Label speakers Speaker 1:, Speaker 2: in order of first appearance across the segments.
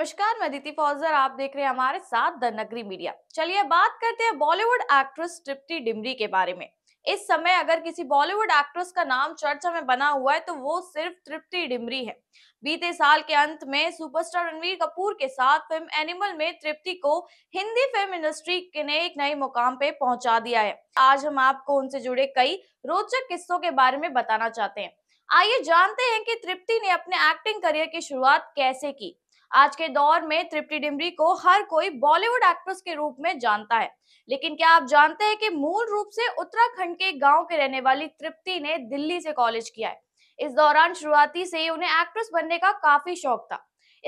Speaker 1: नमस्कार मैं दीति फौजर आप देख रहे हैं हमारे साथ द नगरी मीडिया चलिए बात करते हैं बॉलीवुड एक्ट्रेस तृप्ति डिमरी के बारे में इस समय अगर किसी बॉलीवुड एक्ट्रेस का नाम चर्चा में बना हुआ है तो वो सिर्फ तृप्ति डिमरी है बीते साल के अंत में सुपरस्टार रणवीर कपूर के साथ फिल्म एनिमल में तृप्ति को हिंदी फिल्म इंडस्ट्री के ने एक नए मुकाम पे पहुंचा दिया है आज हम आपको उनसे जुड़े कई रोचक किस्सों के बारे में बताना चाहते हैं आइए जानते हैं कि तृप्ति ने अपने एक्टिंग करियर की शुरुआत कैसे की आज के दौर में तृप्ति डिमरी को हर कोई बॉलीवुड एक्ट्रेस के रूप में जानता है लेकिन क्या आप जानते हैं कि मूल रूप से उत्तराखंड के गांव के रहने वाली तृप्ति ने दिल्ली से कॉलेज किया है इस दौरान शुरुआती से उन्हें एक्ट्रेस बनने का काफी शौक था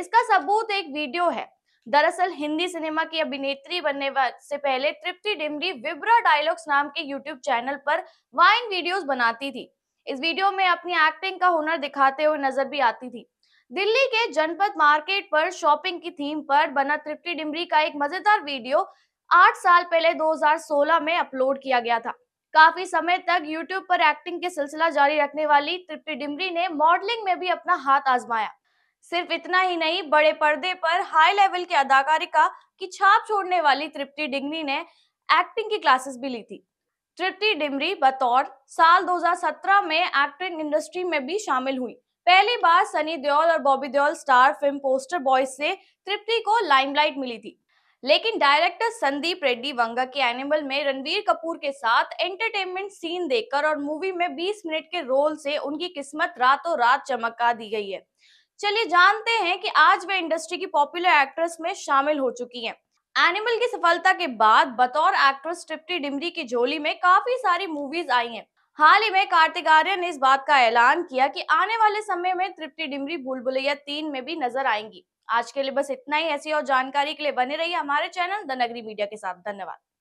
Speaker 1: इसका सबूत एक वीडियो है दरअसल हिंदी सिनेमा की अभिनेत्री बनने से पहले तृप्ति डिमरी विब्रा डायलॉग्स नाम के यूट्यूब चैनल पर वाइन वीडियोस बनाती थी इस वीडियो में अपनी एक्टिंग का हुनर दिखाते हुए नजर भी आती थी दिल्ली के जनपद मार्केट पर शॉपिंग की थीम पर बना तृप्ति डिमरी का एक मजेदार वीडियो आठ साल पहले 2016 में अपलोड किया गया था काफी समय तक यूट्यूब पर एक्टिंग के सिलसिला जारी रखने वाली तृप्ति डिमरी ने मॉडलिंग में भी अपना हाथ आजमाया सिर्फ इतना ही नहीं बड़े पर्दे पर हाई लेवल की अदाकारी का की छाप छोड़ने वाली तृप्ति डिमरी ने एक्टिंग की क्लासेस भी ली थी तृप्ति डिमरी बतौर साल 2017 में एक्टिंग इंडस्ट्री में भी शामिल हुई पहली बार सनी देओल और Bobby Deol star film Poster Boys से तृप्ति को लाइमलाइट मिली थी लेकिन डायरेक्टर संदीप रेड्डी वंगा के एनिमल में रणवीर कपूर के साथ एंटरटेनमेंट सीन देखकर और मूवी में 20 मिनट के रोल से उनकी किस्मत रातों रात चमका दी गई है चलिए जानते हैं कि आज वे इंडस्ट्री की पॉपुलर एक्ट्रेस में शामिल हो चुकी हैं। एनिमल की सफलता के बाद बतौर एक्ट्रेस ट्रिप्टी डिमरी की झोली में काफी सारी मूवीज आई हैं हाल ही में कार्तिक आर्यन ने इस बात का ऐलान किया कि आने वाले समय में तृप्ति डिमरी भूल भुलैया तीन में भी नजर आएंगी आज के लिए बस इतना ही ऐसी और जानकारी के लिए बने रहिए हमारे चैनल द नगरी मीडिया के साथ धन्यवाद